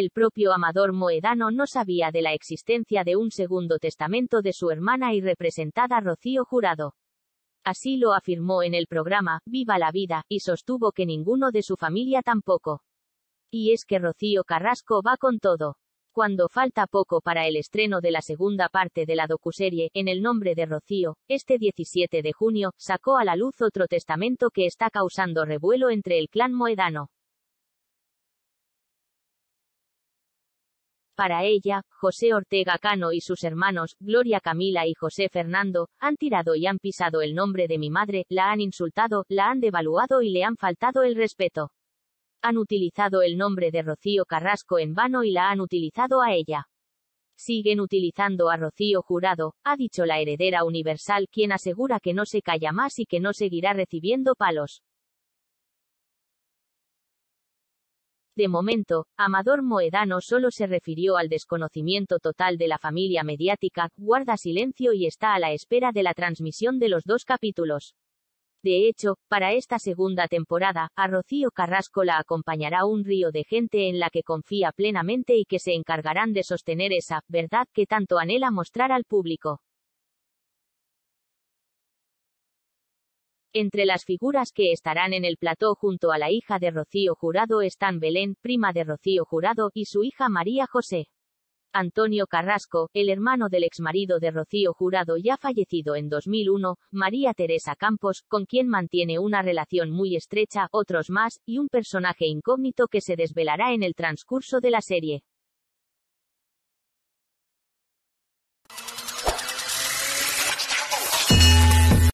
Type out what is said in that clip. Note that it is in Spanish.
El propio Amador Moedano no sabía de la existencia de un segundo testamento de su hermana y representada Rocío Jurado. Así lo afirmó en el programa Viva la vida, y sostuvo que ninguno de su familia tampoco. Y es que Rocío Carrasco va con todo. Cuando falta poco para el estreno de la segunda parte de la docuserie, en el nombre de Rocío, este 17 de junio, sacó a la luz otro testamento que está causando revuelo entre el clan moedano. Para ella, José Ortega Cano y sus hermanos, Gloria Camila y José Fernando, han tirado y han pisado el nombre de mi madre, la han insultado, la han devaluado y le han faltado el respeto. Han utilizado el nombre de Rocío Carrasco en vano y la han utilizado a ella. Siguen utilizando a Rocío Jurado, ha dicho la heredera universal, quien asegura que no se calla más y que no seguirá recibiendo palos. De momento, Amador Moedano solo se refirió al desconocimiento total de la familia mediática, guarda silencio y está a la espera de la transmisión de los dos capítulos. De hecho, para esta segunda temporada, a Rocío Carrasco la acompañará un río de gente en la que confía plenamente y que se encargarán de sostener esa verdad que tanto anhela mostrar al público. Entre las figuras que estarán en el plató junto a la hija de Rocío Jurado están Belén, prima de Rocío Jurado, y su hija María José. Antonio Carrasco, el hermano del exmarido de Rocío Jurado ya fallecido en 2001, María Teresa Campos, con quien mantiene una relación muy estrecha, otros más, y un personaje incógnito que se desvelará en el transcurso de la serie.